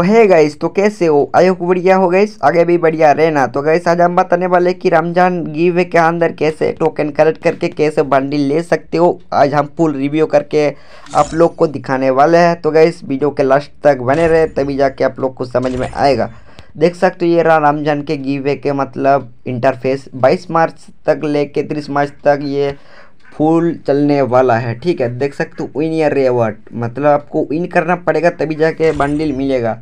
तो है गाइस तो कैसे हो आयो बढ़िया हो गई आगे भी बढ़िया रहना तो गाइस आज हम बताने वाले कि रमजान गिव के अंदर कैसे टोकन कलेक्ट करके कैसे बंडी ले सकते हो आज हम फुल रिव्यू करके आप लोग को दिखाने वाले हैं तो गाइस वीडियो के लास्ट तक बने रहे तभी जाके आप लोग को समझ में आएगा देख सकते हो ये रहा रमजान के गिवे के मतलब इंटरफेस 22 मार्च तक लेके 30 मार्च तक ये फुल चलने वाला है ठीक है देख सकते हो विन या रेवर्ट मतलब आपको विन करना पड़ेगा तभी जाके बंडल मिलेगा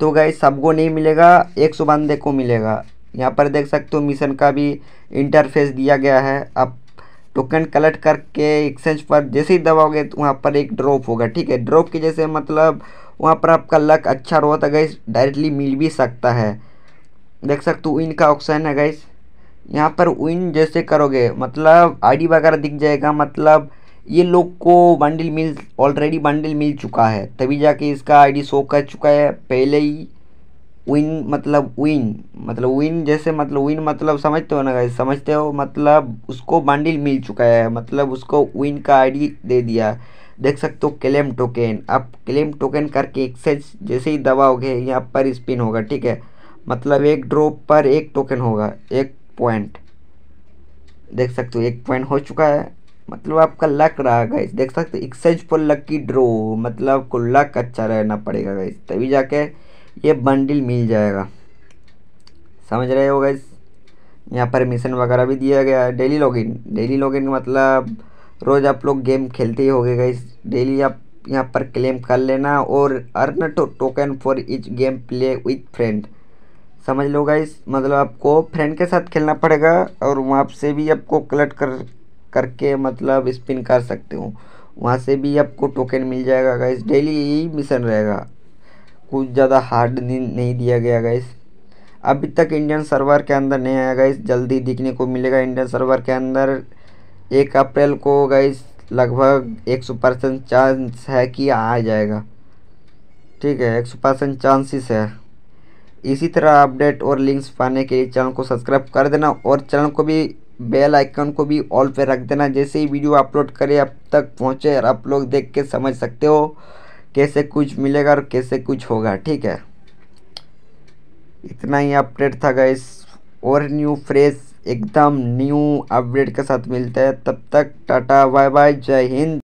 तो गाइस सबको नहीं मिलेगा एक सौ बंदे को मिलेगा यहाँ पर देख सकते हो मिशन का भी इंटरफेस दिया गया है आप टोकन कलेक्ट करके एक्सचेंज पर जैसे ही दबाओगे तो वहाँ पर एक ड्रॉप होगा ठीक है ड्रॉप की जैसे मतलब वहाँ पर आपका लक अच्छा रहता तो गैस डायरेक्टली मिल भी सकता है देख सकते हो इनका ऑप्शन है गैस यहाँ पर विन जैसे करोगे मतलब आईडी वगैरह दिख जाएगा मतलब ये लोग को बंडल मिल ऑलरेडी बंडल मिल चुका है तभी जाके इसका आईडी शो कर चुका है पहले ही विन मतलब विन मतलब विन जैसे मतलब विन मतलब समझते हो ना समझते हो मतलब उसको बंडल मिल चुका है मतलब उसको विन का आईडी दे दिया देख सकते हो क्लेम टोकन अब क्लेम टोकन करके एक्सेज जैसे ही दबाओगे यहाँ पर स्पिन होगा ठीक है मतलब एक ड्रॉप पर एक टोकन होगा एक पॉइंट देख सकते हो एक पॉइंट हो चुका है मतलब आपका लक रहा गाइस देख सकते हो एक्सचेंज फॉर लकी ड्रो मतलब आपको लक अच्छा रहना पड़ेगा गाइस तभी जाके ये बंडल मिल जाएगा समझ रहे हो गाइस यहाँ पर मिशन वगैरह भी दिया गया है डेली लॉगिन डेली लॉगिन मतलब रोज़ आप लोग गेम खेलते ही गए गाइस डेली आप यहाँ पर क्लेम कर लेना और earn token for each game play with friend समझ लो गाइस मतलब आपको फ्रेंड के साथ खेलना पड़ेगा और वहाँ से भी आपको कलेक्ट कर करके मतलब स्पिन कर सकते हो वहाँ से भी आपको टोकन मिल जाएगा गाइस डेली यही मिशन रहेगा कुछ ज़्यादा हार्ड नहीं दिया गया गाइस अभी तक इंडियन सर्वर के अंदर नहीं आया गाइस जल्दी दिखने को मिलेगा इंडियन सर्वर के अंदर एक अप्रैल को गाइस लगभग एक सौ परसेंट चांस है कि आ जाएगा ठीक है एक सौ परसेंट चांसेस है इसी तरह अपडेट और लिंक्स पाने के लिए चैनल को सब्सक्राइब कर देना और चैनल को भी बेल आइकन को भी ऑल पे रख देना जैसे ही वीडियो अपलोड करे अब तक पहुँचे और आप लोग देख के समझ सकते हो कैसे कुछ मिलेगा और कैसे कुछ होगा ठीक है इतना ही अपडेट था गैस और न्यू फ्रेश एकदम न्यू अपडेट के साथ मिलता है तब तक टाटा बाय बाय जय हिंद